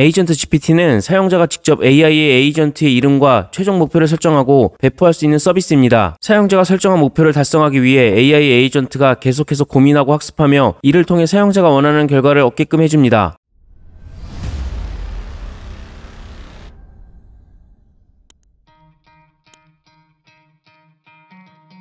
에이전트 GPT는 사용자가 직접 AI의 에이전트의 이름과 최종 목표를 설정하고 배포할 수 있는 서비스입니다. 사용자가 설정한 목표를 달성하기 위해 AI 에이전트가 계속해서 고민하고 학습하며 이를 통해 사용자가 원하는 결과를 얻게끔 해줍니다.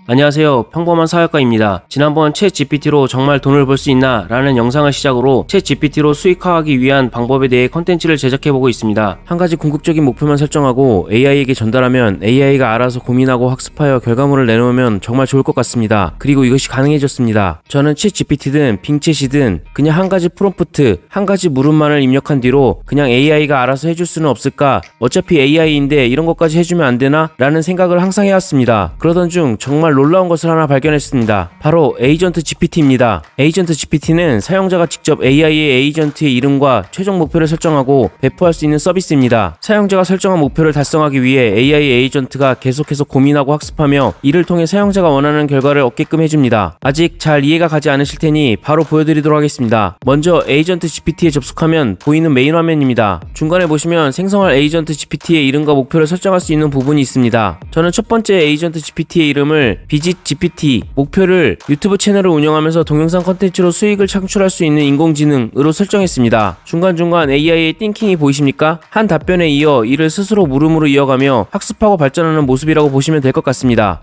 안녕하세요. 평범한 사역과입니다 지난번 채 GPT로 정말 돈을 벌 수 있나? 라는 영상을 시작으로 채 GPT로 수익화하기 위한 방법에 대해 컨텐츠를 제작해보고 있습니다. 한 가지 궁극적인 목표만 설정하고 AI에게 전달하면 AI가 알아서 고민하고 학습하여 결과물을 내놓으면 정말 좋을 것 같습니다. 그리고 이것이 가능해졌습니다. 저는 채 GPT든 빙챗이든 그냥 한 가지 프롬프트, 한 가지 물음만을 입력한 뒤로 그냥 AI가 알아서 해줄 수는 없을까? 어차피 AI인데 이런 것까지 해주면 안 되나? 라는 생각을 항상 해왔습니다. 그러던 중 정말 놀라운 것을 하나 발견했습니다. 바로 에이전트 GPT입니다. 에이전트 GPT는 사용자가 직접 AI의 에이전트의 이름과 최종 목표를 설정하고 배포할 수 있는 서비스입니다. 사용자가 설정한 목표를 달성하기 위해 AI 에이전트가 계속해서 고민하고 학습하며 이를 통해 사용자가 원하는 결과를 얻게끔 해줍니다. 아직 잘 이해가 가지 않으실 테니 바로 보여드리도록 하겠습니다. 먼저 에이전트 GPT에 접속하면 보이는 메인 화면입니다. 중간에 보시면 생성할 에이전트 GPT의 이름과 목표를 설정할 수 있는 부분이 있습니다. 저는 첫 번째 에이전트 GPT의 이름을 비짓 GPT 목표를 유튜브 채널을 운영하면서 동영상 컨텐츠로 수익을 창출할 수 있는 인공지능으로 설정했습니다. 중간중간 AI의 띵킹이 보이십니까? 한 답변에 이어 이를 스스로 물음으로 이어가며 학습하고 발전하는 모습이라고 보시면 될 것 같습니다.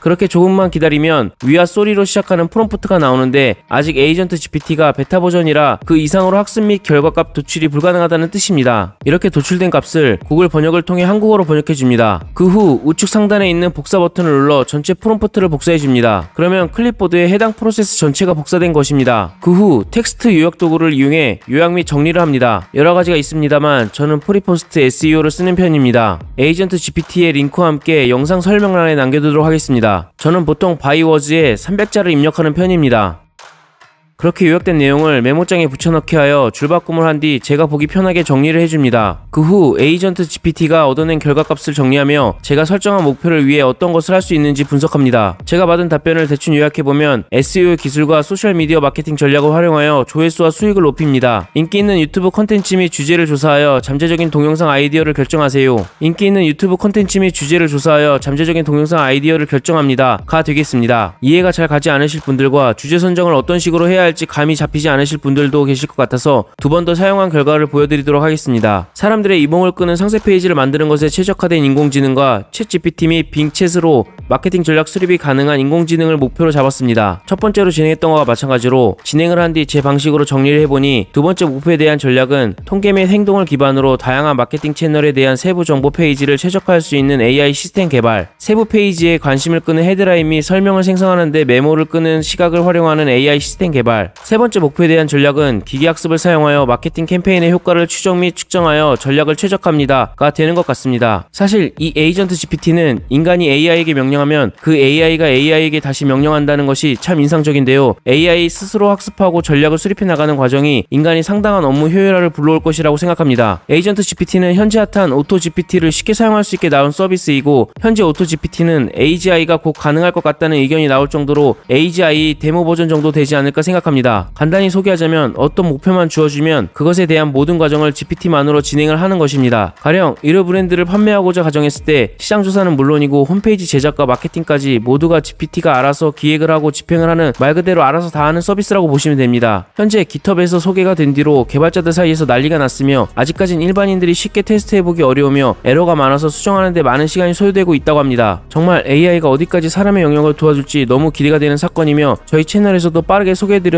그렇게 조금만 기다리면 위아 소리로 시작하는 프롬프트가 나오는데 아직 에이전트 GPT가 베타 버전이라 그 이상으로 학습 및 결과값 도출이 불가능하다는 뜻입니다. 이렇게 도출된 값을 구글 번역을 통해 한국어로 번역해 줍니다. 그 후 우측 상단에 있는 복사 버튼을 눌러 전체 프롬프트를 복사해 줍니다. 그러면 클립보드에 해당 프로세스 전체가 복사된 것입니다. 그 후 텍스트 요약 도구를 이용해 요약 및 정리를 합니다. 여러 가지가 있습니다만 저는 프리포스트 SEO를 쓰는 편입니다. 에이전트 GPT의 링크와 함께 영상 설명란에 남겨두도록 하겠습니다. 저는 보통 바이워즈에 300자를 입력하는 편입니다. 그렇게 요약된 내용을 메모장에 붙여넣기 하여 줄바꿈을 한 뒤 제가 보기 편하게 정리를 해줍니다. 그 후 에이전트 GPT가 얻어낸 결과값을 정리하며 제가 설정한 목표를 위해 어떤 것을 할 수 있는지 분석합니다. 제가 받은 답변을 대충 요약해보면 SEO 기술과 소셜미디어 마케팅 전략을 활용하여 조회수와 수익을 높입니다. 인기 있는 유튜브 컨텐츠 및 주제를 조사하여 잠재적인 동영상 아이디어를 결정하세요. 인기 있는 유튜브 컨텐츠 및 주제를 조사하여 잠재적인 동영상 아이디어를 결정합니다. 가 되겠습니다. 이해가 잘 가지 않으실 분들과 주제 선정을 어떤 식으로 해야 할지 감이 잡히지 않으실 분들도 계실 것 같아서 두 번 더 사용한 결과를 보여드리도록 하겠습니다. 사람들의 이봉을 끄는 상세 페이지를 만드는 것에 최적화된 인공지능과 챗GPT 및 빙챗으로 마케팅 전략 수립이 가능한 인공지능을 목표로 잡았습니다. 첫 번째로 진행했던 것과 마찬가지로 진행을 한 뒤 제 방식으로 정리를 해보니 두 번째 목표에 대한 전략은 통계 및 행동을 기반으로 다양한 마케팅 채널에 대한 세부 정보 페이지를 최적화할 수 있는 AI 시스템 개발, 세부 페이지에 관심을 끄는 헤드라인 및 설명을 생성하는데 메모를 끄는 시각을 활용하는 AI 시스템 개발, 개발 세 번째 목표에 대한 전략은 기계학습을 사용하여 마케팅 캠페인의 효과를 추정 및 측정하여 전략을 최적화합니다가 되는 것 같습니다. 사실 이 에이전트 GPT는 인간이 AI에게 명령하면 그 AI가 AI에게 다시 명령한다는 것이 참 인상적인데요. AI 스스로 학습하고 전략을 수립해 나가는 과정이 인간이 상당한 업무 효율화를 불러올 것이라고 생각합니다. 에이전트 GPT는 현재 핫한 오토 GPT를 쉽게 사용할 수 있게 나온 서비스이고 현재 오토 GPT는 AGI가 곧 가능할 것 같다는 의견이 나올 정도로 AGI 데모 버전 정도 되지 않을까 생각합니다. 시작합니다. 간단히 소개하자면 어떤 목표만 주어지면 그것에 대한 모든 과정을 GPT만으로 진행을 하는 것입니다. 가령 의료 브랜드를 판매하고자 가정했을 때 시장 조사는 물론이고 홈페이지 제작과 마케팅까지 모두가 GPT가 알아서 기획을 하고 집행을 하는 말 그대로 알아서 다 하는 서비스라고 보시면 됩니다. 현재 GitHub에서 소개가 된 뒤로 개발자들 사이에서 난리가 났으며 아직까진 일반인들이 쉽게 테스트해보기 어려우며 에러가 많아서 수정하는데 많은 시간이 소요되고 있다고 합니다. 정말 AI가 어디까지 사람의 영역을 도와줄지 너무 기대가 되는 사건이며 저희 채널에서도 빠르게 소개해드려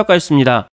하여 가있습니다